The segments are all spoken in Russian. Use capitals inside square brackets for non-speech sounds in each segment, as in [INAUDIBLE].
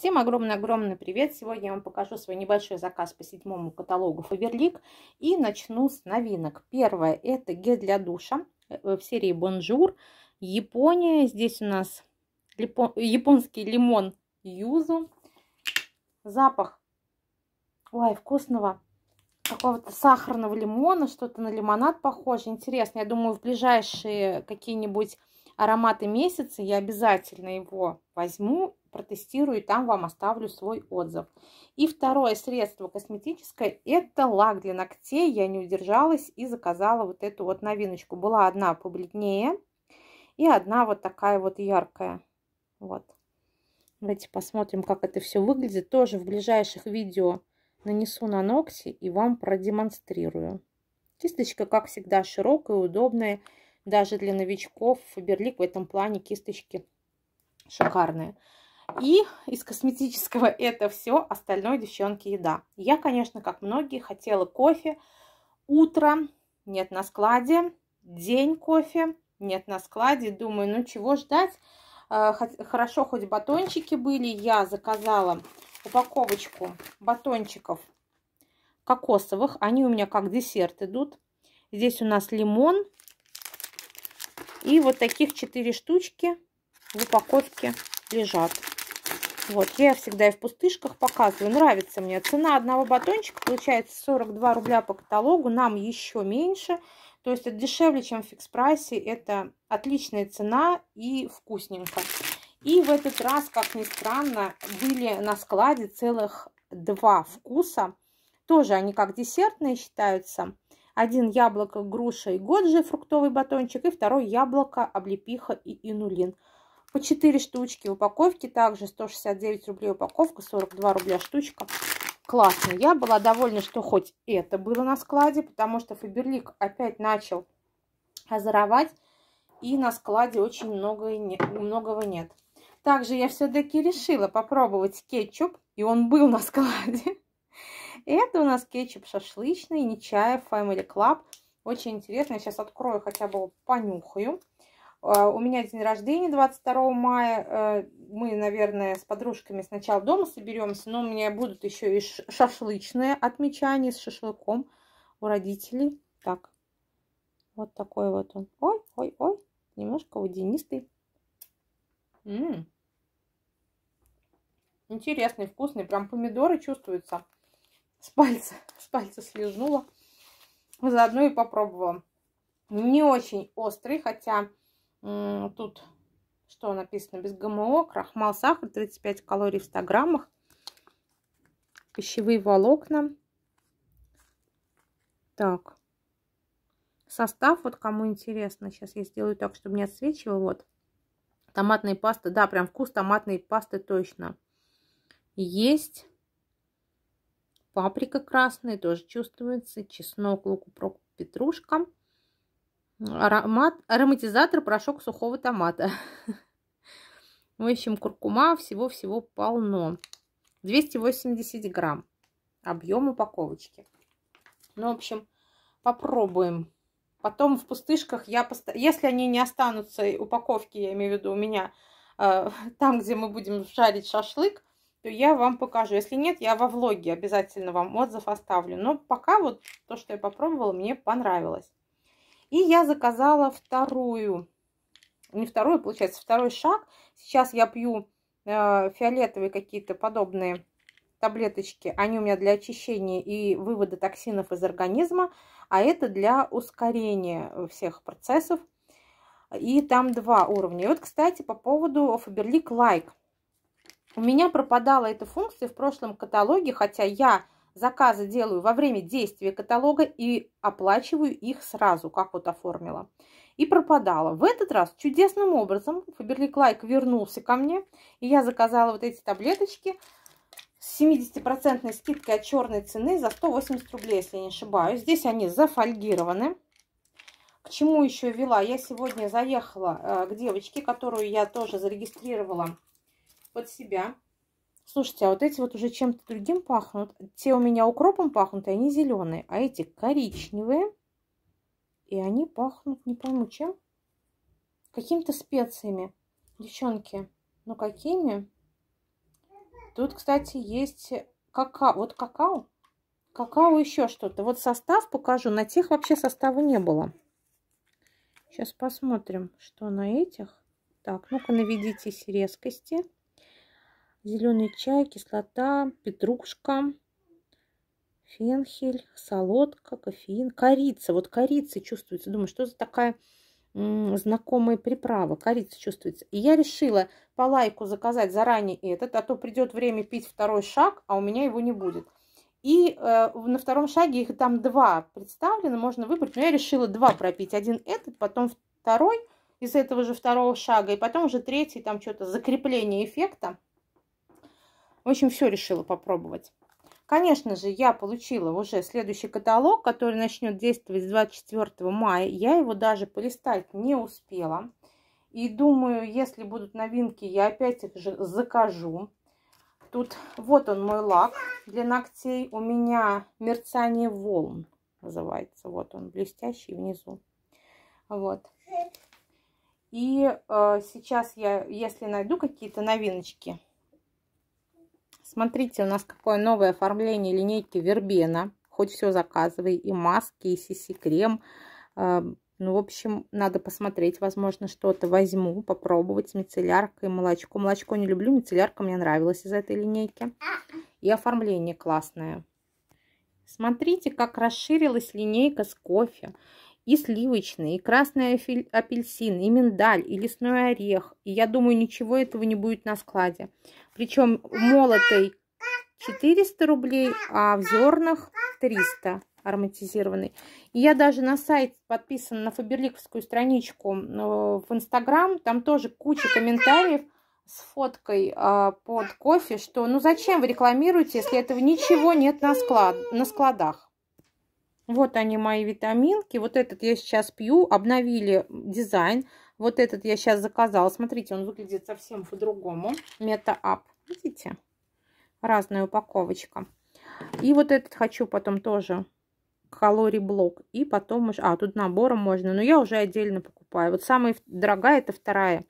Всем огромный-огромный привет! Сегодня я вам покажу свой небольшой заказ по седьмому каталогу Фаверлик. И начну с новинок. Первое – это гель для душа э, в серии Бонжур. Япония. Здесь у нас японский лимон юзу. Запах, ой, вкусного какого-то сахарного лимона, что-то на лимонад похоже. Интересно, я думаю, в ближайшие какие-нибудь ароматы месяца я обязательно его возьму протестирую, и там вам оставлю свой отзыв. И второе средство косметическое – это лак для ногтей. Я не удержалась и заказала вот эту вот новиночку. Была одна побледнее и одна вот такая вот яркая. Вот. Давайте посмотрим, как это все выглядит. Тоже в ближайших видео нанесу на ногти и вам продемонстрирую. Кисточка, как всегда, широкая, удобная. Даже для новичков Фаберлик в этом плане кисточки шикарные. И из косметического [LAUGHS] это все, остальное, девчонки, еда. Я, конечно, как многие, хотела кофе. Утро нет на складе, день кофе нет на складе. Думаю, ну чего ждать? А, хорошо, хоть батончики были. Я заказала упаковочку батончиков кокосовых. Они у меня как десерт идут. Здесь у нас лимон. И вот таких четыре штучки в упаковке лежат. Вот, я всегда и в пустышках показываю. Нравится мне. Цена одного батончика получается 42 рубля по каталогу. Нам еще меньше. То есть это дешевле, чем в фикс-прайсе. Это отличная цена и вкусненько. И в этот раз, как ни странно, были на складе целых два вкуса. Тоже они как десертные считаются. Один яблоко, груша и годжи, фруктовый батончик. И второй яблоко, облепиха и инулин. По 4 штучки упаковки, также 169 рублей упаковка, 42 рубля штучка. Классно. Я была довольна, что хоть это было на складе, потому что Фаберлик опять начал озоровать, и на складе очень много и не, многого нет. Также я все-таки решила попробовать кетчуп, и он был на складе. Это у нас кетчуп шашлычный, Нечаев а Family Club. Очень интересно. Я сейчас открою, хотя бы понюхаю. А, у меня день рождения 22 мая. Э, мы, наверное, с подружками сначала дома соберемся, но у меня будут еще и шашлычные отмечания с шашлыком у родителей. Так, вот такой вот он. Ой, ой, ой, немножко водянистый. М -м -м. Интересный, вкусный. Прям помидоры чувствуются. С пальца, [LAUGHS] с пальца слезнула. Заодно и попробовала. Не очень острый, хотя Тут что написано? Без ГМО, крахмал, сахар, 35 калорий в 100 граммах, пищевые волокна. Так, состав, вот кому интересно, сейчас я сделаю так, чтобы не отсвечивал, вот. томатная паста, да, прям вкус томатной пасты точно. Есть паприка красная, тоже чувствуется, чеснок, лук, укроп, петрушка – аромат, ароматизатор порошок сухого томата. [LAUGHS] В общем, куркума всего-всего полно. 280 грамм объем упаковочки. Ну, в общем, попробуем. Потом в пустышках я, пост... если они не останутся, упаковки, я имею в виду, у меня, э, [LAUGHS] там, где мы будем жарить шашлык, то я вам покажу. Если нет, я во влоге обязательно вам отзыв оставлю. Но пока вот то, что я попробовала, мне понравилось. И я заказала вторую, не вторую, получается, второй шаг. Сейчас я пью э, фиолетовые какие-то подобные таблеточки. Они у меня для очищения и вывода токсинов из организма, а это для ускорения всех процессов. И там два уровня. И вот, кстати, по поводу Faberlic Like. У меня пропадала эта функция в прошлом каталоге, хотя я Заказы делаю во время действия каталога и оплачиваю их сразу, как вот оформила. И пропадала. В этот раз чудесным образом Фаберлик Лайк вернулся ко мне, и я заказала вот эти таблеточки с 70% скидкой от черной цены за 180 рублей, если не ошибаюсь. Здесь они зафольгированы. К чему еще вела? Я сегодня заехала э, к девочке, которую я тоже зарегистрировала под себя. Слушайте, а вот эти вот уже чем-то другим пахнут. Те у меня укропом пахнут, и они зеленые. А эти коричневые. И они пахнут, не пойму, чем. Какими-то специями. Девчонки, ну какими? Тут, кстати, есть какао. Вот какао. Какао еще что-то. Вот состав покажу. На тех вообще состава не было. Сейчас посмотрим, что на этих. Так, ну-ка наведитесь резкости зеленый чай, кислота, петрушка, фенхель, солодка, кофеин, корица. Вот корица чувствуется. Думаю, что за такая знакомая приправа? корица чувствуется. И я решила по лайку заказать заранее этот, а то придет время пить второй шаг, а у меня его не будет. И э, на втором шаге их там два представлены, можно выбрать, но я решила два пропить. Один этот, потом второй из этого же второго шага, и потом уже третий, там что-то закрепление эффекта. В общем, все решила попробовать. Конечно же, я получила уже следующий каталог, который начнет действовать с 24 мая. Я его даже полистать не успела. И думаю, если будут новинки, я опять их же закажу. Тут вот он мой лак для ногтей. У меня мерцание волн называется. Вот он, блестящий внизу. Вот. И э, сейчас я, если найду какие-то новиночки, Смотрите, у нас какое новое оформление линейки Вербена. Хоть все заказывай, и маски, и сиси-крем. А, ну, в общем, надо посмотреть, возможно, что-то возьму, попробовать с мицелляркой, молочко. Молочко не люблю, мицеллярка мне нравилась из этой линейки. И оформление классное. Смотрите, как расширилась линейка с кофе. И сливочный, и красный апельсин, и миндаль, и лесной орех. И я думаю, ничего этого не будет на складе. Причем молотый 400 рублей, а в зернах 300 ароматизированный. И я даже на сайт подписана на фаберликовскую страничку э, в Инстаграм. Там тоже куча комментариев с фоткой э, под кофе, что ну зачем вы рекламируете, если этого ничего нет на, склад, на складах. Вот они мои витаминки. Вот этот я сейчас пью. Обновили дизайн. Вот этот я сейчас заказала. Смотрите, он выглядит совсем по-другому. Мета-ап. Видите? Разная упаковочка. И вот этот хочу потом тоже калорий блок. И потом уже... А, тут набором можно. Но я уже отдельно покупаю. Вот самая дорогая это вторая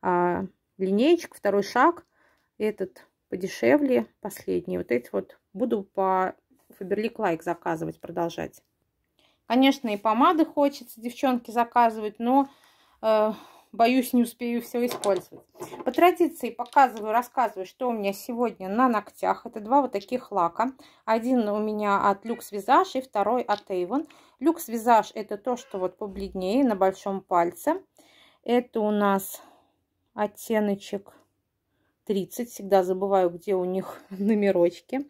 а, линеечка, второй шаг. Этот подешевле, последний. Вот эти вот буду по фаберлик лайк заказывать, продолжать. Конечно, и помады хочется девчонки заказывать, но Э, боюсь, не успею все использовать. По традиции показываю, рассказываю, что у меня сегодня на ногтях. Это два вот таких лака. Один у меня от Люкс Визаж и второй от Avon. Люкс Визаж это то, что вот побледнее на большом пальце. Это у нас оттеночек 30. Всегда забываю, где у них [LAUGHS] номерочки.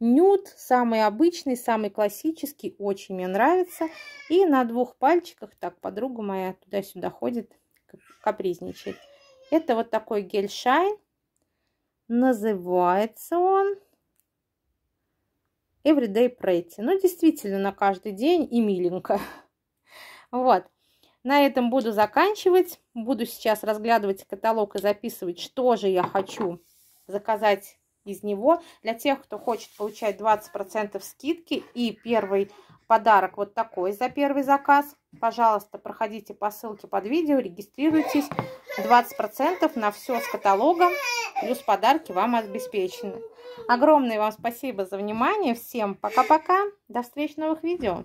Нюд, самый обычный, самый классический, очень мне нравится. И на двух пальчиках, так, подруга моя туда-сюда ходит, капризничает. Это вот такой гель-шайн. Называется он Everyday Pretty. Ну, действительно, на каждый день и миленько. [LAUGHS] Вот. На этом буду заканчивать. Буду сейчас разглядывать каталог и записывать, что же я хочу заказать из него. Для тех, кто хочет получать 20% скидки и первый подарок вот такой за первый заказ, пожалуйста, проходите по ссылке под видео, регистрируйтесь. 20% на все с каталогом, плюс подарки вам обеспечены. Огромное вам спасибо за внимание. Всем пока-пока. До встречи в новых видео.